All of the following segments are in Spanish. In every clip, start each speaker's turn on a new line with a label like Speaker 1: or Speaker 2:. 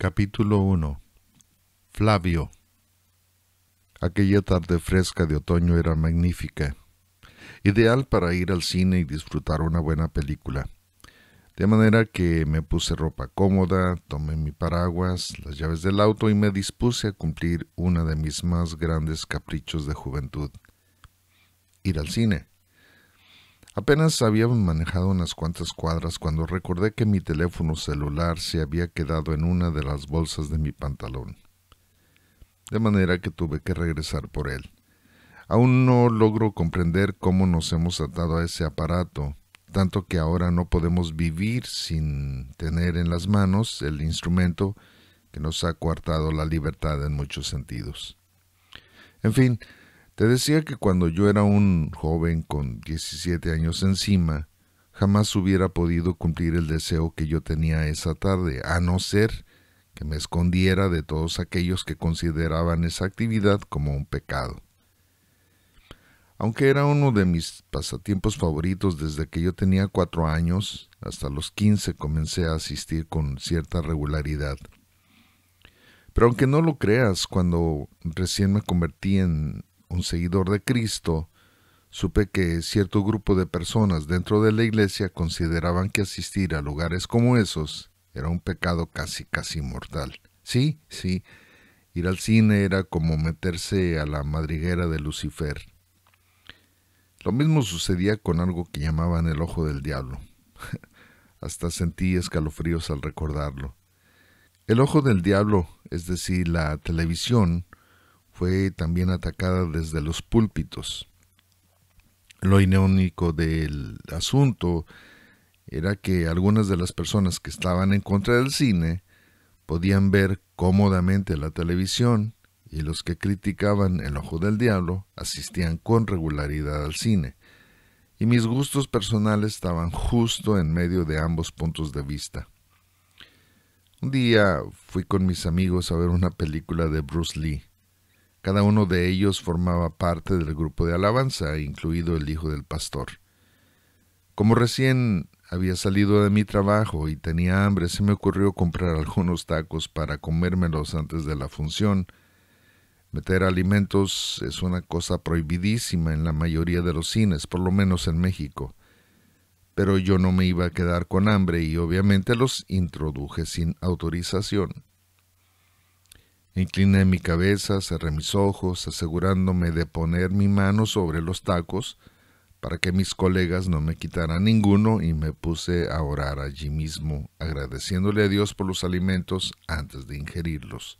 Speaker 1: Capítulo 1 Flavio Aquella tarde fresca de otoño era magnífica, ideal para ir al cine y disfrutar una buena película. De manera que me puse ropa cómoda, tomé mi paraguas, las llaves del auto y me dispuse a cumplir uno de mis más grandes caprichos de juventud, ir al cine. Apenas habíamos manejado unas cuantas cuadras cuando recordé que mi teléfono celular se había quedado en una de las bolsas de mi pantalón. De manera que tuve que regresar por él. Aún no logro comprender cómo nos hemos atado a ese aparato, tanto que ahora no podemos vivir sin tener en las manos el instrumento que nos ha coartado la libertad en muchos sentidos. En fin, te decía que cuando yo era un joven con 17 años encima, jamás hubiera podido cumplir el deseo que yo tenía esa tarde, a no ser que me escondiera de todos aquellos que consideraban esa actividad como un pecado. Aunque era uno de mis pasatiempos favoritos desde que yo tenía cuatro años, hasta los quince comencé a asistir con cierta regularidad. Pero aunque no lo creas, cuando recién me convertí en un seguidor de Cristo, supe que cierto grupo de personas dentro de la iglesia consideraban que asistir a lugares como esos era un pecado casi casi mortal. Sí, sí, ir al cine era como meterse a la madriguera de Lucifer. Lo mismo sucedía con algo que llamaban el ojo del diablo. Hasta sentí escalofríos al recordarlo. El ojo del diablo, es decir, la televisión, fue también atacada desde los púlpitos. Lo ineónico del asunto era que algunas de las personas que estaban en contra del cine podían ver cómodamente la televisión y los que criticaban El Ojo del Diablo asistían con regularidad al cine. Y mis gustos personales estaban justo en medio de ambos puntos de vista. Un día fui con mis amigos a ver una película de Bruce Lee. Cada uno de ellos formaba parte del grupo de alabanza, incluido el hijo del pastor. Como recién había salido de mi trabajo y tenía hambre, se me ocurrió comprar algunos tacos para comérmelos antes de la función. Meter alimentos es una cosa prohibidísima en la mayoría de los cines, por lo menos en México. Pero yo no me iba a quedar con hambre y obviamente los introduje sin autorización. Incliné mi cabeza, cerré mis ojos, asegurándome de poner mi mano sobre los tacos para que mis colegas no me quitaran ninguno y me puse a orar allí mismo, agradeciéndole a Dios por los alimentos antes de ingerirlos.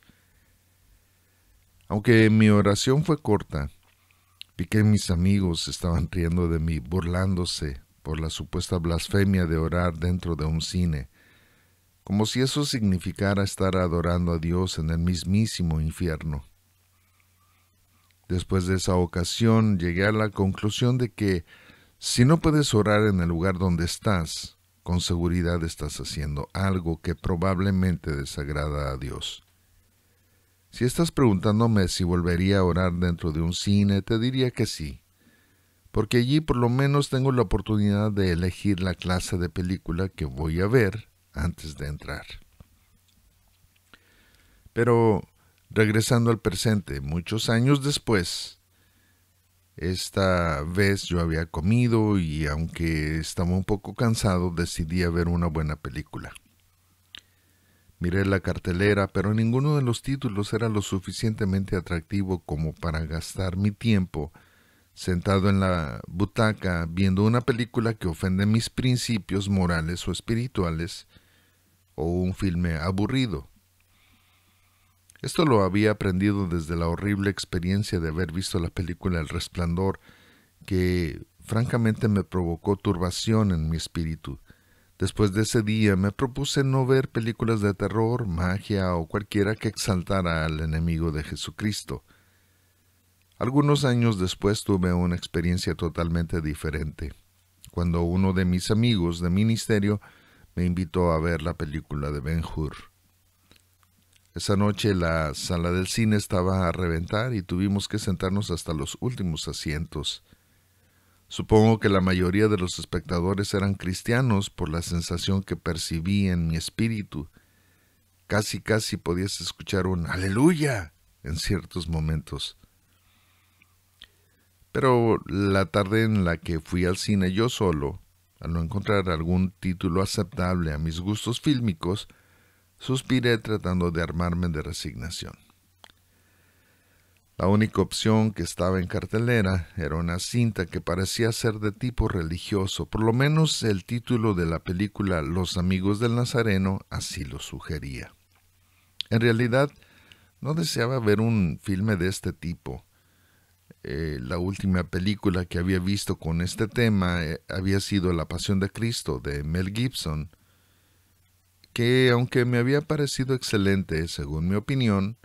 Speaker 1: Aunque mi oración fue corta, vi que mis amigos estaban riendo de mí, burlándose por la supuesta blasfemia de orar dentro de un cine como si eso significara estar adorando a Dios en el mismísimo infierno. Después de esa ocasión llegué a la conclusión de que si no puedes orar en el lugar donde estás, con seguridad estás haciendo algo que probablemente desagrada a Dios. Si estás preguntándome si volvería a orar dentro de un cine, te diría que sí, porque allí por lo menos tengo la oportunidad de elegir la clase de película que voy a ver antes de entrar. Pero regresando al presente, muchos años después, esta vez yo había comido y aunque estaba un poco cansado, decidí ver una buena película. Miré la cartelera, pero ninguno de los títulos era lo suficientemente atractivo como para gastar mi tiempo sentado en la butaca viendo una película que ofende mis principios morales o espirituales o un filme aburrido. Esto lo había aprendido desde la horrible experiencia de haber visto la película El Resplandor, que francamente me provocó turbación en mi espíritu. Después de ese día me propuse no ver películas de terror, magia o cualquiera que exaltara al enemigo de Jesucristo. Algunos años después tuve una experiencia totalmente diferente, cuando uno de mis amigos de ministerio me invitó a ver la película de Ben Hur. Esa noche la sala del cine estaba a reventar y tuvimos que sentarnos hasta los últimos asientos. Supongo que la mayoría de los espectadores eran cristianos por la sensación que percibí en mi espíritu. Casi casi podías escuchar un aleluya en ciertos momentos. Pero la tarde en la que fui al cine yo solo, al no encontrar algún título aceptable a mis gustos fílmicos, suspiré tratando de armarme de resignación. La única opción que estaba en cartelera era una cinta que parecía ser de tipo religioso, por lo menos el título de la película Los amigos del Nazareno así lo sugería. En realidad, no deseaba ver un filme de este tipo. Eh, la última película que había visto con este tema eh, había sido La Pasión de Cristo de Mel Gibson, que aunque me había parecido excelente, según mi opinión,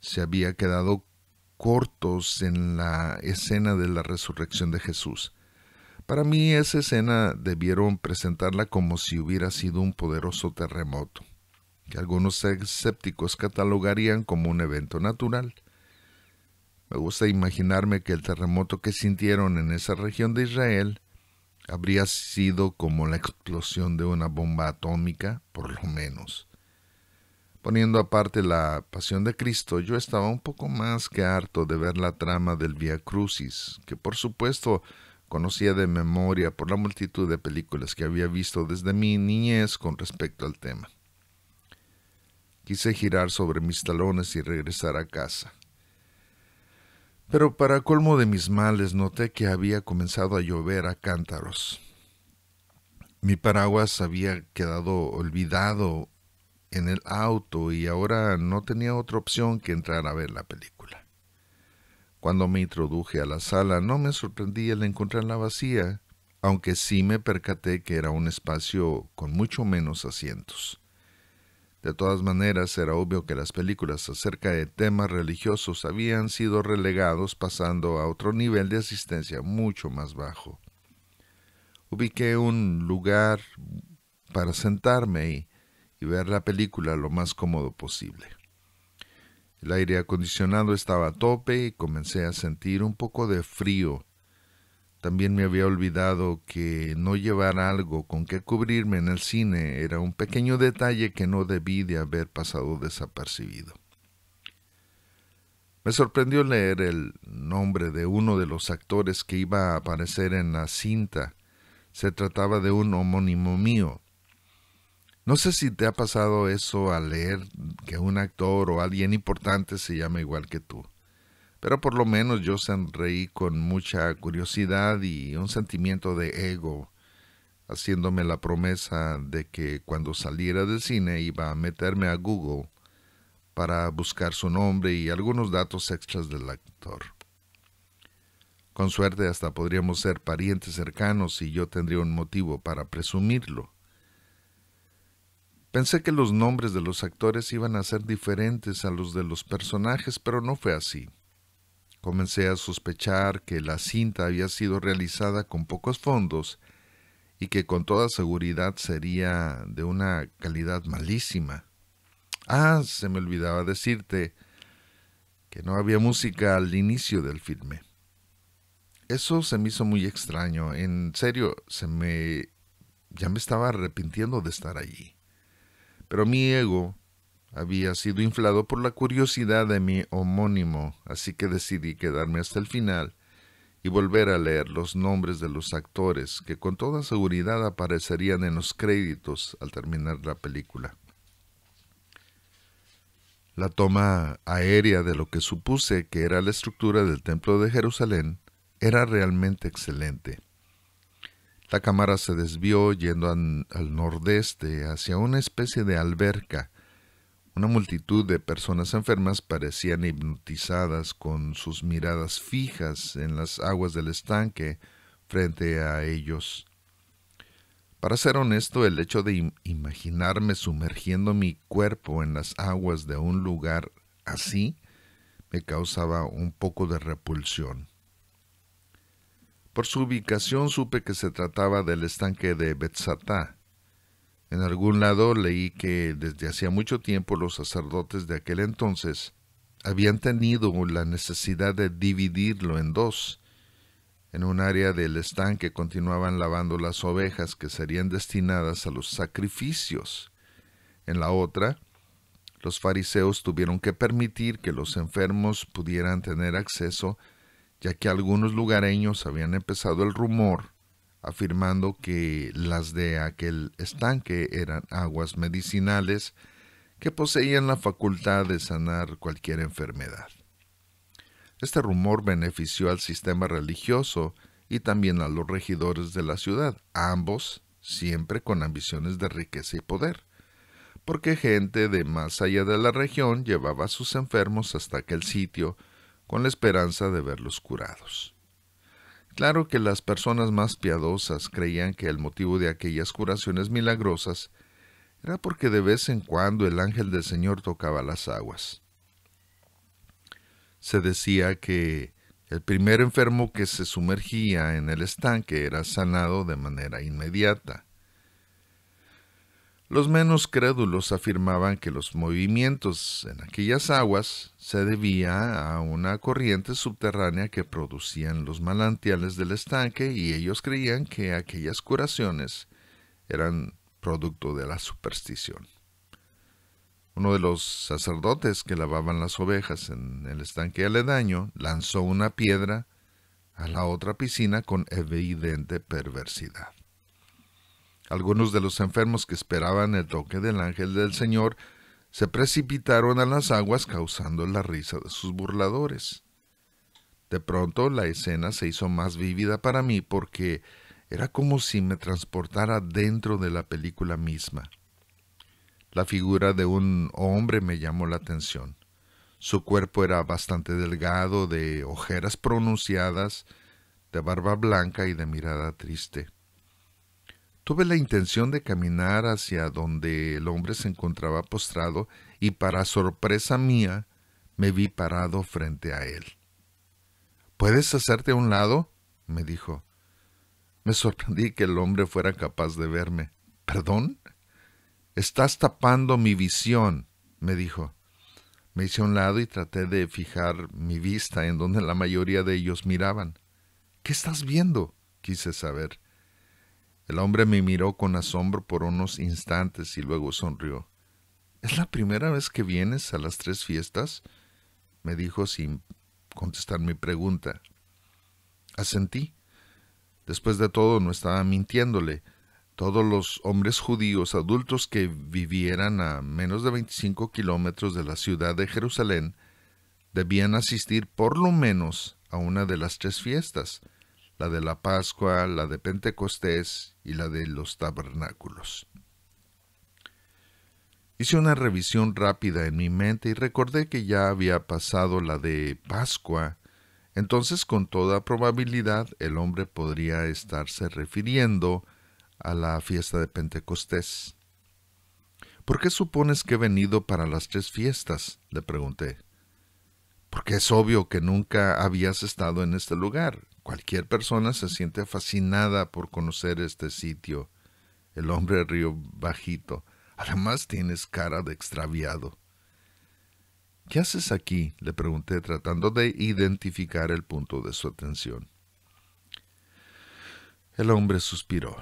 Speaker 1: se había quedado cortos en la escena de la resurrección de Jesús. Para mí esa escena debieron presentarla como si hubiera sido un poderoso terremoto, que algunos escépticos catalogarían como un evento natural. Me gusta imaginarme que el terremoto que sintieron en esa región de Israel habría sido como la explosión de una bomba atómica, por lo menos. Poniendo aparte la pasión de Cristo, yo estaba un poco más que harto de ver la trama del Via Crucis, que por supuesto conocía de memoria por la multitud de películas que había visto desde mi niñez con respecto al tema. Quise girar sobre mis talones y regresar a casa. Pero para colmo de mis males noté que había comenzado a llover a cántaros. Mi paraguas había quedado olvidado en el auto y ahora no tenía otra opción que entrar a ver la película. Cuando me introduje a la sala no me sorprendí al encontrarla vacía, aunque sí me percaté que era un espacio con mucho menos asientos. De todas maneras, era obvio que las películas acerca de temas religiosos habían sido relegados pasando a otro nivel de asistencia mucho más bajo. Ubiqué un lugar para sentarme y, ver la película lo más cómodo posible. El aire acondicionado estaba a tope y comencé a sentir un poco de frío también me había olvidado que no llevar algo con que cubrirme en el cine era un pequeño detalle que no debí de haber pasado desapercibido. Me sorprendió leer el nombre de uno de los actores que iba a aparecer en la cinta. Se trataba de un homónimo mío. No sé si te ha pasado eso al leer que un actor o alguien importante se llama igual que tú pero por lo menos yo sonreí con mucha curiosidad y un sentimiento de ego, haciéndome la promesa de que cuando saliera del cine iba a meterme a Google para buscar su nombre y algunos datos extras del actor. Con suerte hasta podríamos ser parientes cercanos y yo tendría un motivo para presumirlo. Pensé que los nombres de los actores iban a ser diferentes a los de los personajes, pero no fue así. Comencé a sospechar que la cinta había sido realizada con pocos fondos y que con toda seguridad sería de una calidad malísima. Ah, se me olvidaba decirte que no había música al inicio del filme. Eso se me hizo muy extraño. En serio, se me ya me estaba arrepintiendo de estar allí. Pero mi ego había sido inflado por la curiosidad de mi homónimo, así que decidí quedarme hasta el final y volver a leer los nombres de los actores que con toda seguridad aparecerían en los créditos al terminar la película. La toma aérea de lo que supuse que era la estructura del Templo de Jerusalén era realmente excelente. La cámara se desvió yendo al nordeste hacia una especie de alberca una multitud de personas enfermas parecían hipnotizadas con sus miradas fijas en las aguas del estanque frente a ellos. Para ser honesto, el hecho de imaginarme sumergiendo mi cuerpo en las aguas de un lugar así me causaba un poco de repulsión. Por su ubicación supe que se trataba del estanque de Betzatá, en algún lado leí que desde hacía mucho tiempo los sacerdotes de aquel entonces habían tenido la necesidad de dividirlo en dos. En un área del estanque continuaban lavando las ovejas que serían destinadas a los sacrificios. En la otra, los fariseos tuvieron que permitir que los enfermos pudieran tener acceso, ya que algunos lugareños habían empezado el rumor afirmando que las de aquel estanque eran aguas medicinales que poseían la facultad de sanar cualquier enfermedad. Este rumor benefició al sistema religioso y también a los regidores de la ciudad, ambos siempre con ambiciones de riqueza y poder, porque gente de más allá de la región llevaba a sus enfermos hasta aquel sitio con la esperanza de verlos curados. Claro que las personas más piadosas creían que el motivo de aquellas curaciones milagrosas era porque de vez en cuando el ángel del Señor tocaba las aguas. Se decía que el primer enfermo que se sumergía en el estanque era sanado de manera inmediata. Los menos crédulos afirmaban que los movimientos en aquellas aguas se debía a una corriente subterránea que producían los manantiales del estanque y ellos creían que aquellas curaciones eran producto de la superstición. Uno de los sacerdotes que lavaban las ovejas en el estanque aledaño lanzó una piedra a la otra piscina con evidente perversidad. Algunos de los enfermos que esperaban el toque del ángel del Señor se precipitaron a las aguas causando la risa de sus burladores. De pronto la escena se hizo más vívida para mí porque era como si me transportara dentro de la película misma. La figura de un hombre me llamó la atención. Su cuerpo era bastante delgado, de ojeras pronunciadas, de barba blanca y de mirada triste. Tuve la intención de caminar hacia donde el hombre se encontraba postrado y para sorpresa mía me vi parado frente a él. ¿Puedes hacerte a un lado? me dijo. Me sorprendí que el hombre fuera capaz de verme. ¿Perdón? Estás tapando mi visión, me dijo. Me hice a un lado y traté de fijar mi vista en donde la mayoría de ellos miraban. ¿Qué estás viendo? quise saber. El hombre me miró con asombro por unos instantes y luego sonrió. ¿Es la primera vez que vienes a las tres fiestas? me dijo sin contestar mi pregunta. Asentí. Después de todo, no estaba mintiéndole. Todos los hombres judíos adultos que vivieran a menos de 25 kilómetros de la ciudad de Jerusalén debían asistir por lo menos a una de las tres fiestas la de la Pascua, la de Pentecostés y la de los tabernáculos. Hice una revisión rápida en mi mente y recordé que ya había pasado la de Pascua, entonces con toda probabilidad el hombre podría estarse refiriendo a la fiesta de Pentecostés. ¿Por qué supones que he venido para las tres fiestas? le pregunté. Porque es obvio que nunca habías estado en este lugar, Cualquier persona se siente fascinada por conocer este sitio. El hombre río bajito. Además tienes cara de extraviado. ¿Qué haces aquí? le pregunté tratando de identificar el punto de su atención. El hombre suspiró.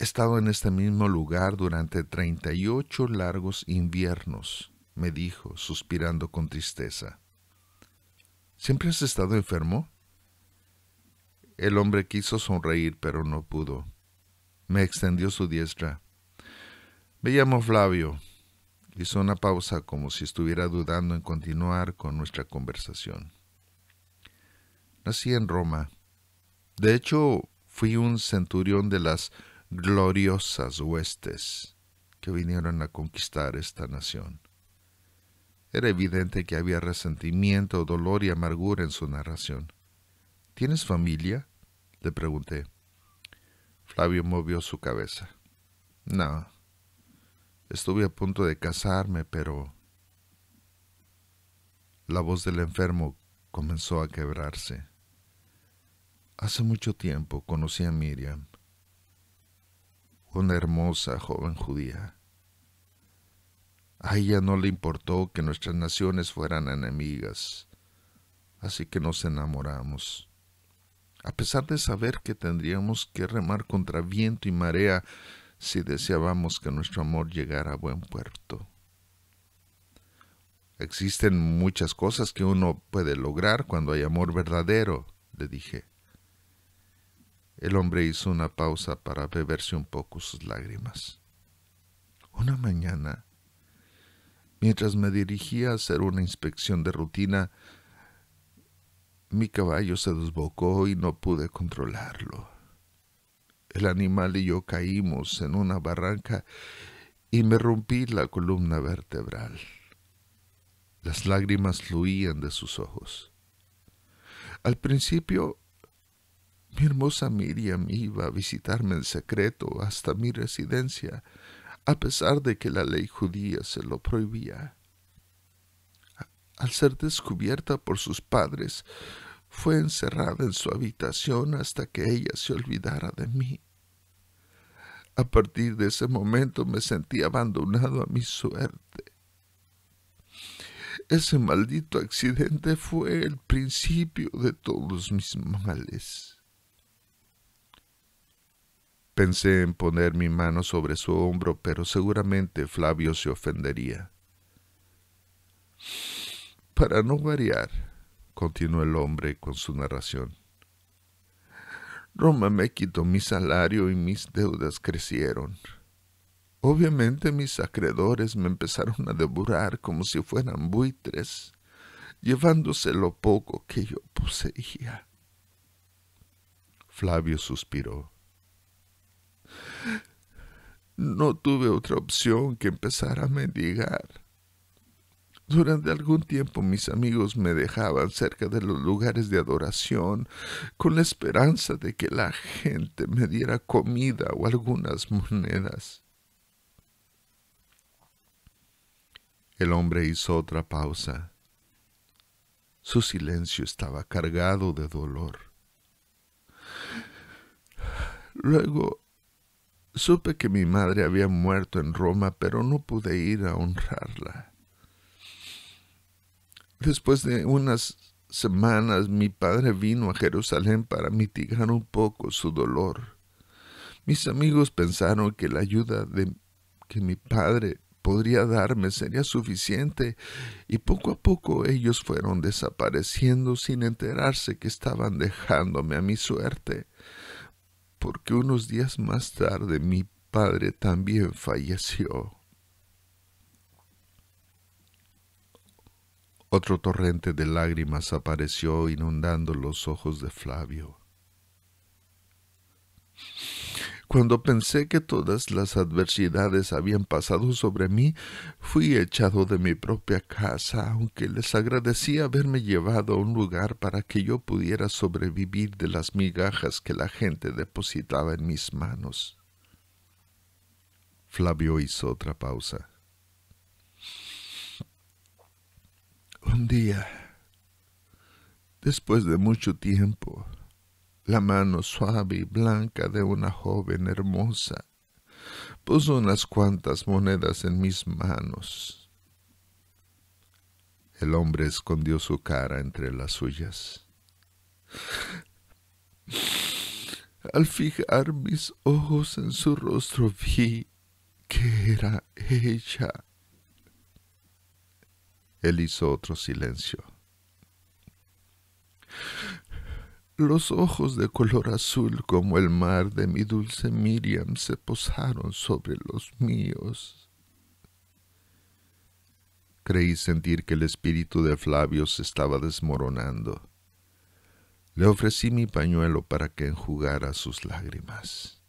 Speaker 1: He estado en este mismo lugar durante treinta y ocho largos inviernos, me dijo, suspirando con tristeza. ¿Siempre has estado enfermo? El hombre quiso sonreír, pero no pudo. Me extendió su diestra. Me llamo Flavio. Hizo una pausa como si estuviera dudando en continuar con nuestra conversación. Nací en Roma. De hecho, fui un centurión de las gloriosas huestes que vinieron a conquistar esta nación. Era evidente que había resentimiento, dolor y amargura en su narración. ¿Tienes familia? Le pregunté. Flavio movió su cabeza. No. Estuve a punto de casarme, pero... La voz del enfermo comenzó a quebrarse. Hace mucho tiempo conocí a Miriam, una hermosa joven judía. A ella no le importó que nuestras naciones fueran enemigas, así que nos enamoramos a pesar de saber que tendríamos que remar contra viento y marea si deseábamos que nuestro amor llegara a buen puerto. Existen muchas cosas que uno puede lograr cuando hay amor verdadero, le dije. El hombre hizo una pausa para beberse un poco sus lágrimas. Una mañana, mientras me dirigía a hacer una inspección de rutina, mi caballo se desbocó y no pude controlarlo. El animal y yo caímos en una barranca y me rompí la columna vertebral. Las lágrimas fluían de sus ojos. Al principio, mi hermosa Miriam iba a visitarme en secreto hasta mi residencia, a pesar de que la ley judía se lo prohibía al ser descubierta por sus padres, fue encerrada en su habitación hasta que ella se olvidara de mí. A partir de ese momento me sentí abandonado a mi suerte. Ese maldito accidente fue el principio de todos mis males. Pensé en poner mi mano sobre su hombro, pero seguramente Flavio se ofendería. Para no variar, continuó el hombre con su narración. Roma me quitó mi salario y mis deudas crecieron. Obviamente mis acreedores me empezaron a devorar como si fueran buitres, llevándose lo poco que yo poseía. Flavio suspiró. No tuve otra opción que empezar a mendigar. Durante algún tiempo mis amigos me dejaban cerca de los lugares de adoración con la esperanza de que la gente me diera comida o algunas monedas. El hombre hizo otra pausa. Su silencio estaba cargado de dolor. Luego supe que mi madre había muerto en Roma, pero no pude ir a honrarla. Después de unas semanas mi padre vino a Jerusalén para mitigar un poco su dolor. Mis amigos pensaron que la ayuda de, que mi padre podría darme sería suficiente y poco a poco ellos fueron desapareciendo sin enterarse que estaban dejándome a mi suerte, porque unos días más tarde mi padre también falleció. Otro torrente de lágrimas apareció inundando los ojos de Flavio. Cuando pensé que todas las adversidades habían pasado sobre mí, fui echado de mi propia casa, aunque les agradecí haberme llevado a un lugar para que yo pudiera sobrevivir de las migajas que la gente depositaba en mis manos. Flavio hizo otra pausa. Un día, después de mucho tiempo, la mano suave y blanca de una joven hermosa puso unas cuantas monedas en mis manos. El hombre escondió su cara entre las suyas. Al fijar mis ojos en su rostro vi que era ella. Él hizo otro silencio. Los ojos de color azul como el mar de mi dulce Miriam se posaron sobre los míos. Creí sentir que el espíritu de Flavio se estaba desmoronando. Le ofrecí mi pañuelo para que enjugara sus lágrimas.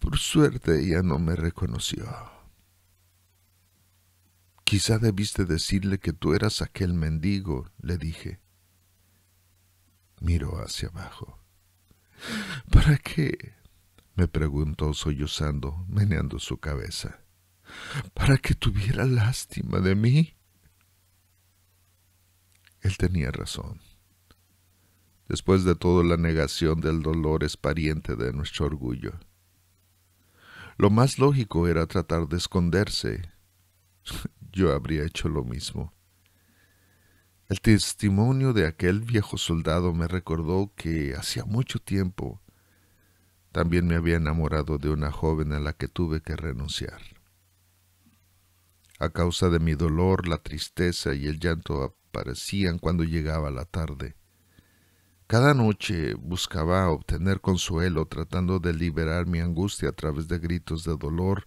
Speaker 1: Por suerte ella no me reconoció. Quizá debiste decirle que tú eras aquel mendigo, le dije. Miró hacia abajo. ¿Para qué? me preguntó sollozando, meneando su cabeza. ¿Para que tuviera lástima de mí? Él tenía razón. Después de todo, la negación del dolor es pariente de nuestro orgullo. Lo más lógico era tratar de esconderse yo habría hecho lo mismo. El testimonio de aquel viejo soldado me recordó que hacía mucho tiempo también me había enamorado de una joven a la que tuve que renunciar. A causa de mi dolor, la tristeza y el llanto aparecían cuando llegaba la tarde. Cada noche buscaba obtener consuelo tratando de liberar mi angustia a través de gritos de dolor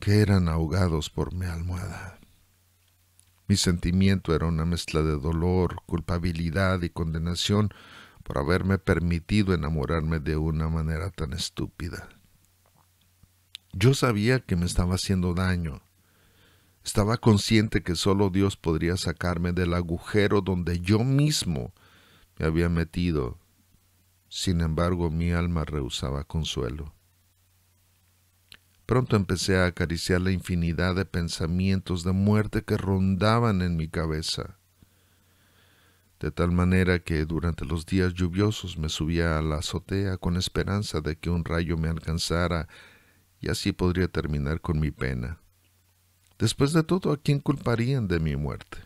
Speaker 1: que eran ahogados por mi almohada. Mi sentimiento era una mezcla de dolor, culpabilidad y condenación por haberme permitido enamorarme de una manera tan estúpida. Yo sabía que me estaba haciendo daño. Estaba consciente que solo Dios podría sacarme del agujero donde yo mismo me había metido. Sin embargo, mi alma rehusaba consuelo. Pronto empecé a acariciar la infinidad de pensamientos de muerte que rondaban en mi cabeza, de tal manera que durante los días lluviosos me subía a la azotea con esperanza de que un rayo me alcanzara y así podría terminar con mi pena. Después de todo, ¿a quién culparían de mi muerte?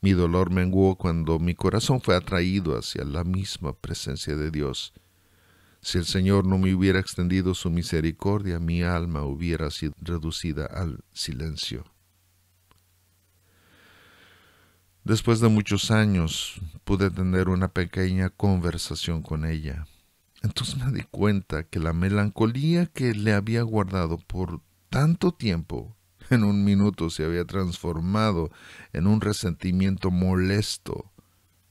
Speaker 1: Mi dolor menguó cuando mi corazón fue atraído hacia la misma presencia de Dios, si el Señor no me hubiera extendido su misericordia, mi alma hubiera sido reducida al silencio. Después de muchos años pude tener una pequeña conversación con ella. Entonces me di cuenta que la melancolía que le había guardado por tanto tiempo en un minuto se había transformado en un resentimiento molesto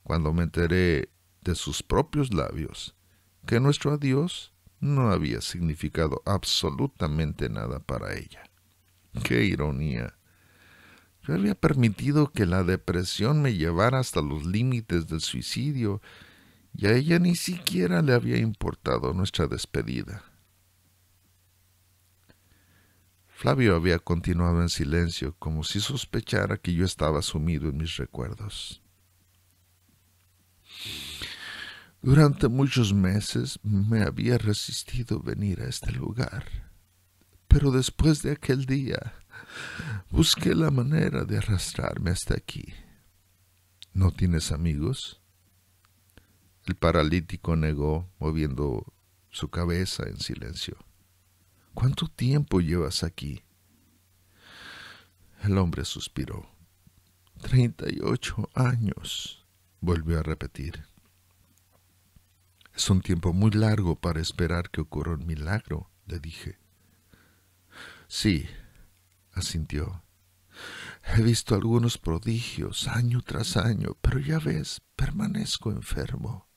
Speaker 1: cuando me enteré de sus propios labios que nuestro adiós no había significado absolutamente nada para ella. ¡Qué ironía! Yo había permitido que la depresión me llevara hasta los límites del suicidio y a ella ni siquiera le había importado nuestra despedida. Flavio había continuado en silencio, como si sospechara que yo estaba sumido en mis recuerdos. Durante muchos meses me había resistido venir a este lugar, pero después de aquel día busqué la manera de arrastrarme hasta aquí. ¿No tienes amigos? El paralítico negó, moviendo su cabeza en silencio. ¿Cuánto tiempo llevas aquí? El hombre suspiró. Treinta y ocho años, volvió a repetir. Es un tiempo muy largo para esperar que ocurra un milagro, le dije. Sí, asintió. He visto algunos prodigios año tras año, pero ya ves, permanezco enfermo.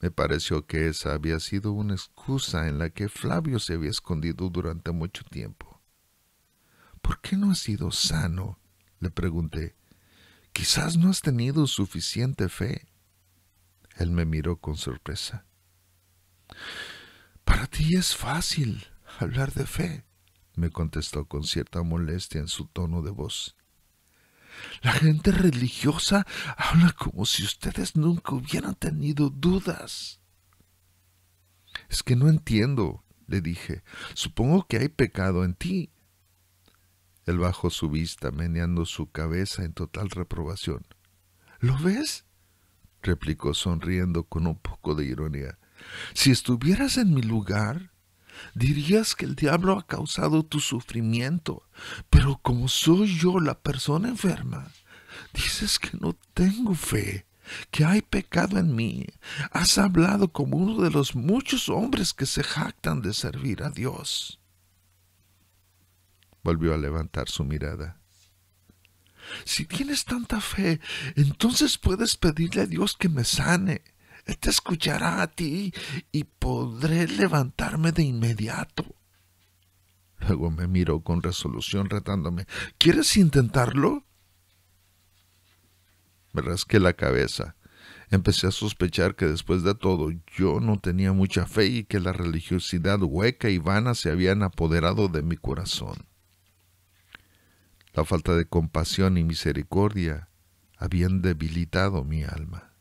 Speaker 1: Me pareció que esa había sido una excusa en la que Flavio se había escondido durante mucho tiempo. ¿Por qué no has sido sano? le pregunté. Quizás no has tenido suficiente fe. Él me miró con sorpresa. Para ti es fácil hablar de fe, me contestó con cierta molestia en su tono de voz. La gente religiosa habla como si ustedes nunca hubieran tenido dudas. Es que no entiendo, le dije. Supongo que hay pecado en ti. Él bajó su vista, meneando su cabeza en total reprobación. ¿Lo ves? replicó sonriendo con un poco de ironía. Si estuvieras en mi lugar, dirías que el diablo ha causado tu sufrimiento, pero como soy yo la persona enferma, dices que no tengo fe, que hay pecado en mí. Has hablado como uno de los muchos hombres que se jactan de servir a Dios. Volvió a levantar su mirada. Si tienes tanta fe, entonces puedes pedirle a Dios que me sane. Él te escuchará a ti y podré levantarme de inmediato. Luego me miró con resolución retándome. ¿Quieres intentarlo? Me rasqué la cabeza. Empecé a sospechar que después de todo yo no tenía mucha fe y que la religiosidad hueca y vana se habían apoderado de mi corazón. La falta de compasión y misericordia habían debilitado mi alma.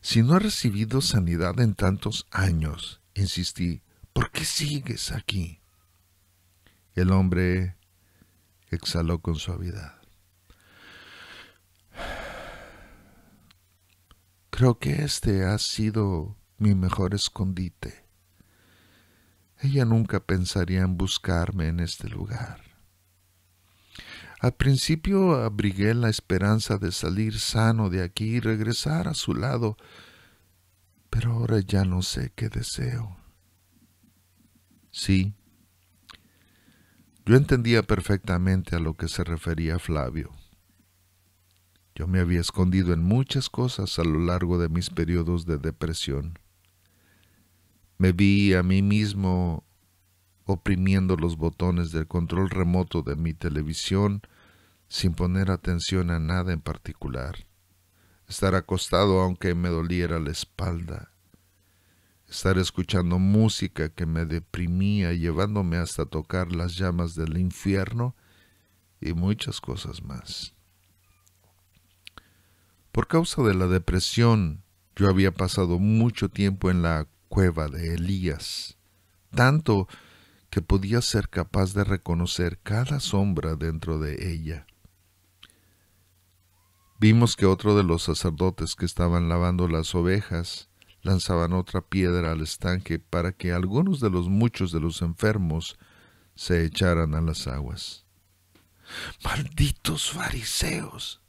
Speaker 1: Si no he recibido sanidad en tantos años, insistí, ¿por qué sigues aquí? El hombre exhaló con suavidad. Creo que este ha sido mi mejor escondite. Ella nunca pensaría en buscarme en este lugar. Al principio abrigué la esperanza de salir sano de aquí y regresar a su lado, pero ahora ya no sé qué deseo. Sí, yo entendía perfectamente a lo que se refería Flavio. Yo me había escondido en muchas cosas a lo largo de mis periodos de depresión. Me vi a mí mismo oprimiendo los botones del control remoto de mi televisión sin poner atención a nada en particular. Estar acostado aunque me doliera la espalda. Estar escuchando música que me deprimía, llevándome hasta tocar las llamas del infierno y muchas cosas más. Por causa de la depresión, yo había pasado mucho tiempo en la cueva de Elías, tanto que podía ser capaz de reconocer cada sombra dentro de ella. Vimos que otro de los sacerdotes que estaban lavando las ovejas lanzaban otra piedra al estanque para que algunos de los muchos de los enfermos se echaran a las aguas. Malditos fariseos,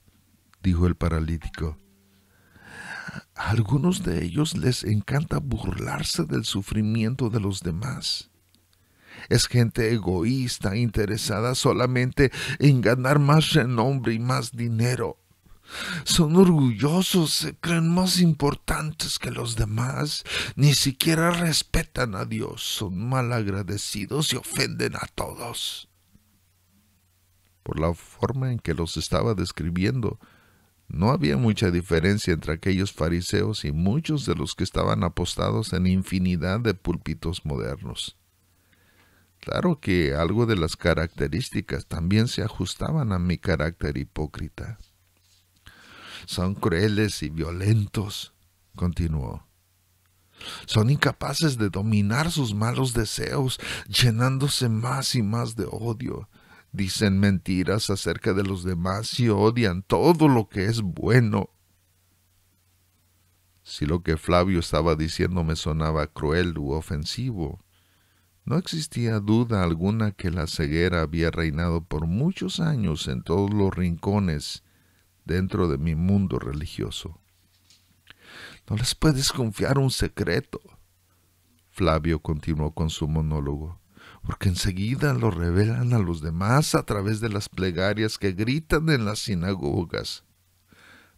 Speaker 1: dijo el paralítico. A algunos de ellos les encanta burlarse del sufrimiento de los demás. Es gente egoísta, interesada solamente en ganar más renombre y más dinero. Son orgullosos, se creen más importantes que los demás, ni siquiera respetan a Dios, son malagradecidos y ofenden a todos. Por la forma en que los estaba describiendo, no había mucha diferencia entre aquellos fariseos y muchos de los que estaban apostados en infinidad de púlpitos modernos. Claro que algo de las características también se ajustaban a mi carácter hipócrita son crueles y violentos, continuó. Son incapaces de dominar sus malos deseos, llenándose más y más de odio. Dicen mentiras acerca de los demás y odian todo lo que es bueno. Si lo que Flavio estaba diciendo me sonaba cruel u ofensivo, no existía duda alguna que la ceguera había reinado por muchos años en todos los rincones dentro de mi mundo religioso. No les puedes confiar un secreto. Flavio continuó con su monólogo, porque enseguida lo revelan a los demás a través de las plegarias que gritan en las sinagogas.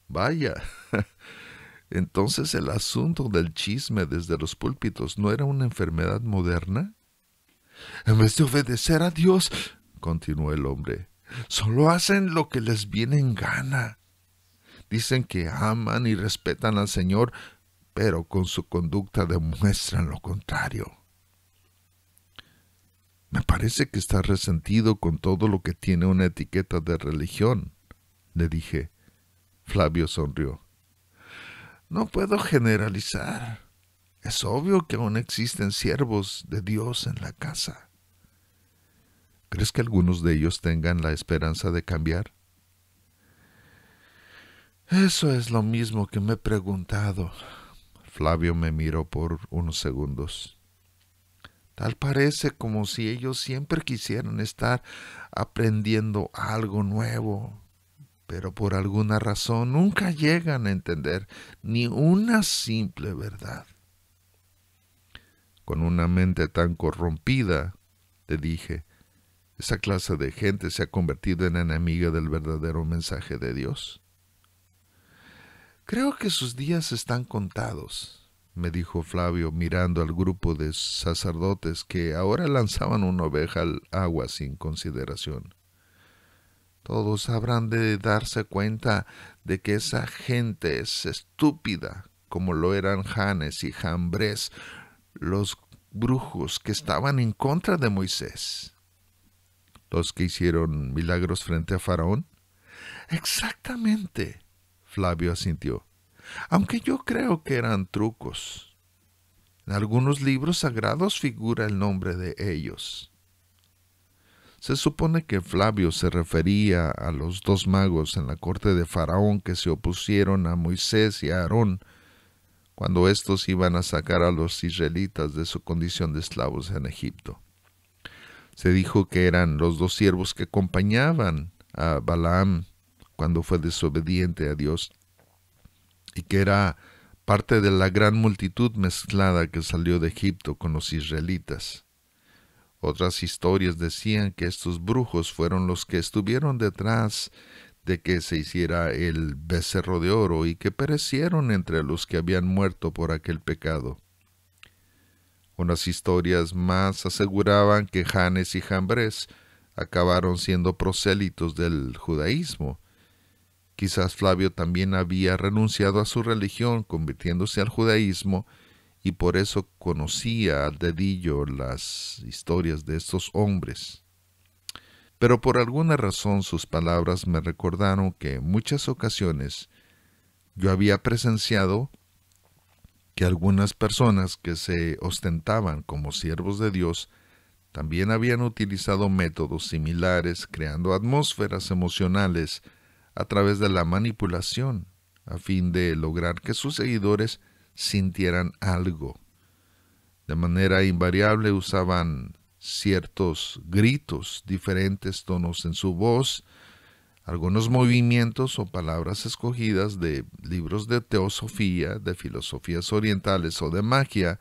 Speaker 1: Vaya, entonces el asunto del chisme desde los púlpitos no era una enfermedad moderna. En vez de obedecer a Dios, continuó el hombre, Solo hacen lo que les viene en gana. Dicen que aman y respetan al Señor, pero con su conducta demuestran lo contrario. Me parece que está resentido con todo lo que tiene una etiqueta de religión, le dije. Flavio sonrió. No puedo generalizar. Es obvio que aún existen siervos de Dios en la casa. ¿Crees que algunos de ellos tengan la esperanza de cambiar? Eso es lo mismo que me he preguntado. Flavio me miró por unos segundos. Tal parece como si ellos siempre quisieran estar aprendiendo algo nuevo, pero por alguna razón nunca llegan a entender ni una simple verdad. Con una mente tan corrompida, te dije, esa clase de gente se ha convertido en enemiga del verdadero mensaje de Dios. Creo que sus días están contados, me dijo Flavio mirando al grupo de sacerdotes que ahora lanzaban una oveja al agua sin consideración. Todos habrán de darse cuenta de que esa gente es estúpida, como lo eran Janes y Jambres, los brujos que estaban en contra de Moisés los que hicieron milagros frente a Faraón? Exactamente, Flavio asintió, aunque yo creo que eran trucos. En algunos libros sagrados figura el nombre de ellos. Se supone que Flavio se refería a los dos magos en la corte de Faraón que se opusieron a Moisés y a Aarón cuando éstos iban a sacar a los israelitas de su condición de esclavos en Egipto. Se dijo que eran los dos siervos que acompañaban a Balaam cuando fue desobediente a Dios y que era parte de la gran multitud mezclada que salió de Egipto con los israelitas. Otras historias decían que estos brujos fueron los que estuvieron detrás de que se hiciera el becerro de oro y que perecieron entre los que habían muerto por aquel pecado. Unas historias más aseguraban que Janes y Jambres acabaron siendo prosélitos del judaísmo. Quizás Flavio también había renunciado a su religión convirtiéndose al judaísmo y por eso conocía al dedillo las historias de estos hombres. Pero por alguna razón sus palabras me recordaron que en muchas ocasiones yo había presenciado que algunas personas que se ostentaban como siervos de Dios también habían utilizado métodos similares creando atmósferas emocionales a través de la manipulación a fin de lograr que sus seguidores sintieran algo. De manera invariable usaban ciertos gritos, diferentes tonos en su voz, algunos movimientos o palabras escogidas de libros de teosofía, de filosofías orientales o de magia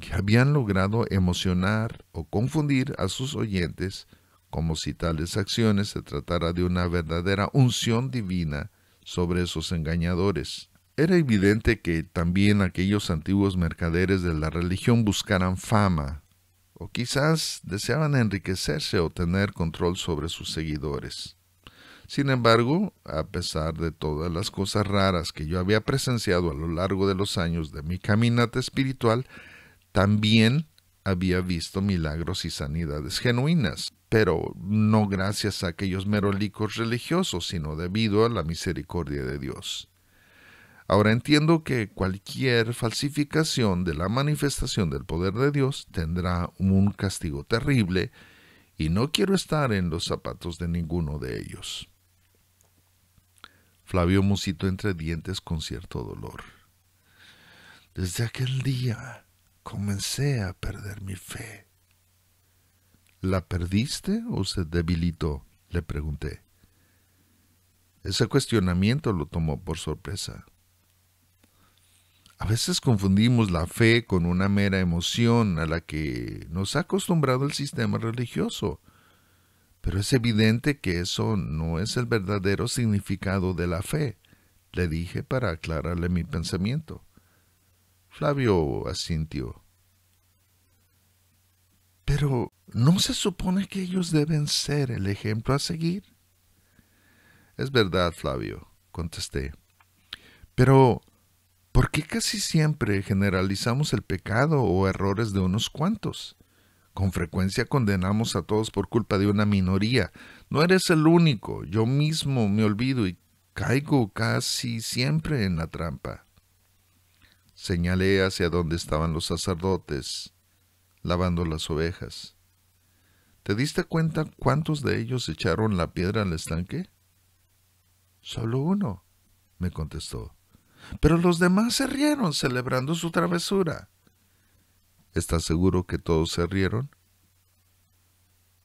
Speaker 1: que habían logrado emocionar o confundir a sus oyentes como si tales acciones se tratara de una verdadera unción divina sobre esos engañadores. Era evidente que también aquellos antiguos mercaderes de la religión buscaran fama, o quizás deseaban enriquecerse o tener control sobre sus seguidores. Sin embargo, a pesar de todas las cosas raras que yo había presenciado a lo largo de los años de mi caminata espiritual, también había visto milagros y sanidades genuinas, pero no gracias a aquellos merolicos religiosos, sino debido a la misericordia de Dios. Ahora entiendo que cualquier falsificación de la manifestación del poder de Dios tendrá un castigo terrible, y no quiero estar en los zapatos de ninguno de ellos. Flavio musitó entre dientes con cierto dolor. Desde aquel día comencé a perder mi fe. ¿La perdiste o se debilitó? le pregunté. Ese cuestionamiento lo tomó por sorpresa. A veces confundimos la fe con una mera emoción a la que nos ha acostumbrado el sistema religioso. Pero es evidente que eso no es el verdadero significado de la fe, le dije para aclararle mi pensamiento. Flavio asintió. Pero ¿no se supone que ellos deben ser el ejemplo a seguir? Es verdad, Flavio, contesté. Pero, ¿por qué casi siempre generalizamos el pecado o errores de unos cuantos? Con frecuencia condenamos a todos por culpa de una minoría. No eres el único, yo mismo me olvido y caigo casi siempre en la trampa. Señalé hacia donde estaban los sacerdotes, lavando las ovejas. ¿Te diste cuenta cuántos de ellos echaron la piedra al estanque? Solo uno, me contestó. Pero los demás se rieron celebrando su travesura. ¿Estás seguro que todos se rieron?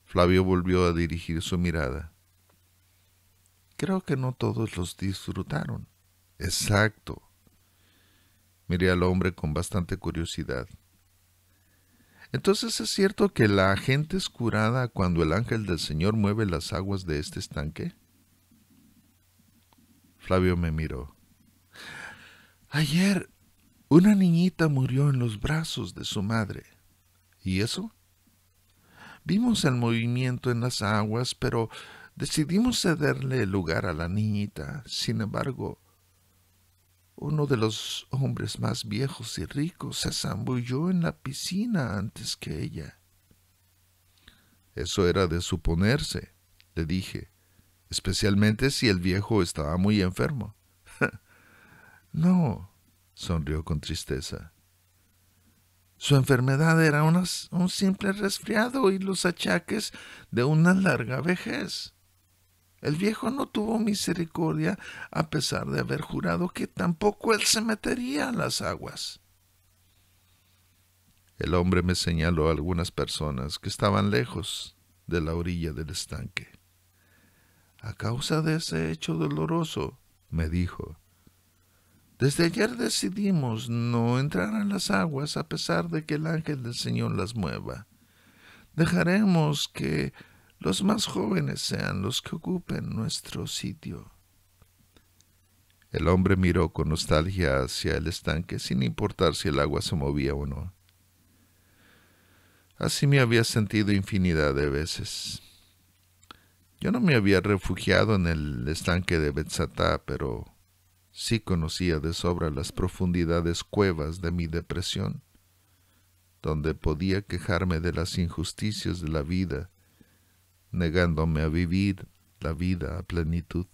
Speaker 1: Flavio volvió a dirigir su mirada. Creo que no todos los disfrutaron. Exacto. Miré al hombre con bastante curiosidad. Entonces es cierto que la gente es curada cuando el ángel del Señor mueve las aguas de este estanque. Flavio me miró. Ayer una niñita murió en los brazos de su madre. ¿Y eso? Vimos el movimiento en las aguas, pero decidimos cederle lugar a la niñita. Sin embargo, uno de los hombres más viejos y ricos se zambulló en la piscina antes que ella. Eso era de suponerse, le dije, especialmente si el viejo estaba muy enfermo. no, sonrió con tristeza. Su enfermedad era un simple resfriado y los achaques de una larga vejez. El viejo no tuvo misericordia a pesar de haber jurado que tampoco él se metería a las aguas. El hombre me señaló a algunas personas que estaban lejos de la orilla del estanque. A causa de ese hecho doloroso, me dijo, desde ayer decidimos no entrar en las aguas a pesar de que el ángel del Señor las mueva. Dejaremos que los más jóvenes sean los que ocupen nuestro sitio. El hombre miró con nostalgia hacia el estanque sin importar si el agua se movía o no. Así me había sentido infinidad de veces. Yo no me había refugiado en el estanque de Betzatá, pero Sí conocía de sobra las profundidades cuevas de mi depresión, donde podía quejarme de las injusticias de la vida, negándome a vivir la vida a plenitud.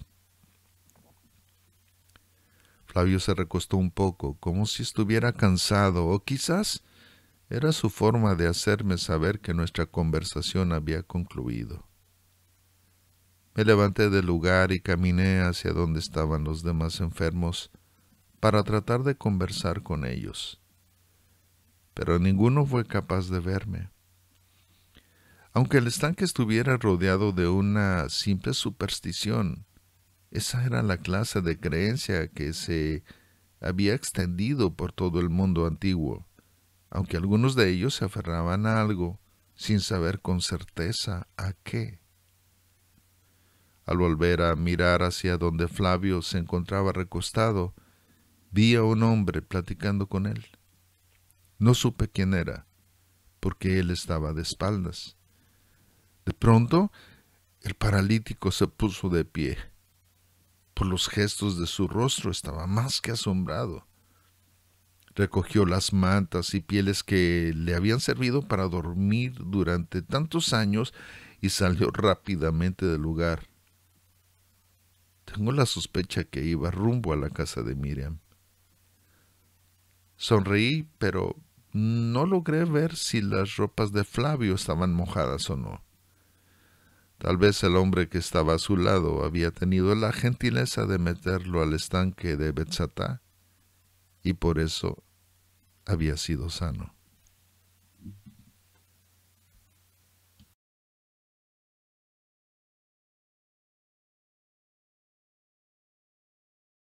Speaker 1: Flavio se recostó un poco, como si estuviera cansado, o quizás era su forma de hacerme saber que nuestra conversación había concluido. Me levanté del lugar y caminé hacia donde estaban los demás enfermos para tratar de conversar con ellos. Pero ninguno fue capaz de verme. Aunque el estanque estuviera rodeado de una simple superstición, esa era la clase de creencia que se había extendido por todo el mundo antiguo, aunque algunos de ellos se aferraban a algo sin saber con certeza a qué. Al volver a mirar hacia donde Flavio se encontraba recostado, vi a un hombre platicando con él. No supe quién era, porque él estaba de espaldas. De pronto, el paralítico se puso de pie. Por los gestos de su rostro estaba más que asombrado. Recogió las mantas y pieles que le habían servido para dormir durante tantos años y salió rápidamente del lugar. Tengo la sospecha que iba rumbo a la casa de Miriam. Sonreí, pero no logré ver si las ropas de Flavio estaban mojadas o no. Tal vez el hombre que estaba a su lado había tenido la gentileza de meterlo al estanque de Betzatá, y por eso había sido sano.